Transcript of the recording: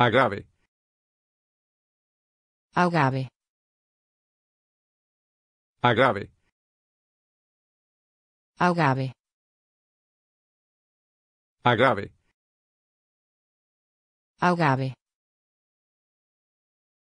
Agrave. Agave. Agrave. Agave. Agrave. Agave.